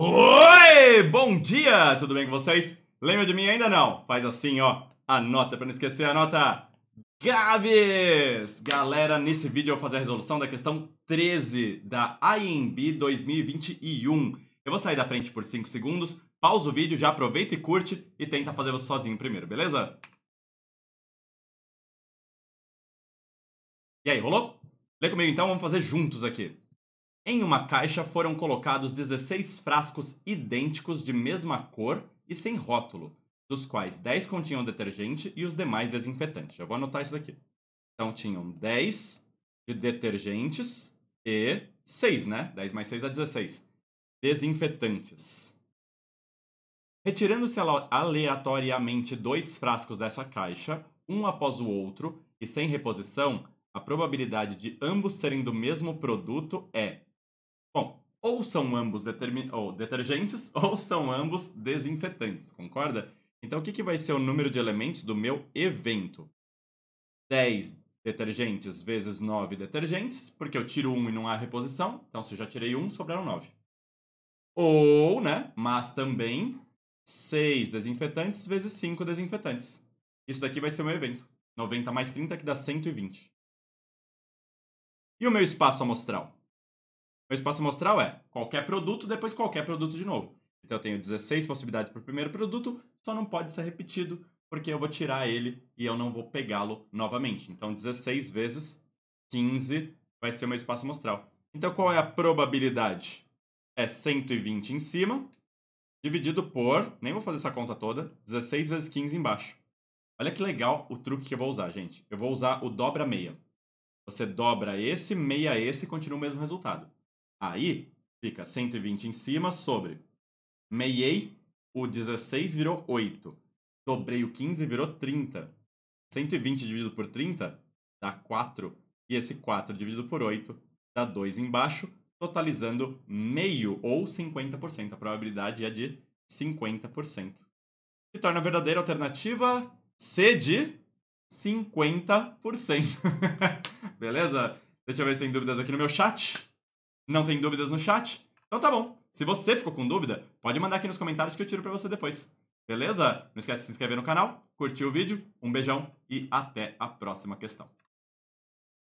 Oi! Bom dia! Tudo bem com vocês? Lembra de mim ainda não? Faz assim, ó. Anota para não esquecer, anota. Gabs! Galera, nesse vídeo eu vou fazer a resolução da questão 13 da IMB 2021. Eu vou sair da frente por 5 segundos, pausa o vídeo, já aproveita e curte e tenta fazer você sozinho primeiro, beleza? E aí, rolou? Lê comigo então, vamos fazer juntos aqui. Em uma caixa foram colocados 16 frascos idênticos de mesma cor e sem rótulo, dos quais 10 continham detergente e os demais desinfetante. Eu vou anotar isso aqui. Então tinham 10 de detergentes e 6, né? 10 mais 6 dá 16. Desinfetantes. Retirando-se aleatoriamente dois frascos dessa caixa, um após o outro, e sem reposição, a probabilidade de ambos serem do mesmo produto é Bom, ou são ambos determin... ou detergentes ou são ambos desinfetantes, concorda? Então, o que, que vai ser o número de elementos do meu evento? 10 detergentes vezes 9 detergentes, porque eu tiro um e não há reposição, então se eu já tirei um, sobraram 9. Ou, né, mas também 6 desinfetantes vezes 5 desinfetantes. Isso daqui vai ser o meu evento. 90 mais 30 que dá 120. E o meu espaço amostral? O espaço amostral é qualquer produto, depois qualquer produto de novo. Então eu tenho 16 possibilidades para o primeiro produto, só não pode ser repetido, porque eu vou tirar ele e eu não vou pegá-lo novamente. Então 16 vezes 15 vai ser o meu espaço amostral. Então qual é a probabilidade? É 120 em cima, dividido por, nem vou fazer essa conta toda, 16 vezes 15 embaixo. Olha que legal o truque que eu vou usar, gente. Eu vou usar o dobra meia. Você dobra esse, meia esse e continua o mesmo resultado. Aí fica 120 em cima sobre. Meiei, o 16 virou 8. Dobrei o 15 virou 30. 120 dividido por 30 dá 4. E esse 4 dividido por 8 dá 2 embaixo, totalizando meio ou 50%. A probabilidade é de 50%. Se torna a verdadeira alternativa C de 50%. Beleza? Deixa eu ver se tem dúvidas aqui no meu chat. Não tem dúvidas no chat? Então tá bom. Se você ficou com dúvida, pode mandar aqui nos comentários que eu tiro para você depois. Beleza? Não esquece de se inscrever no canal, curtir o vídeo, um beijão e até a próxima questão.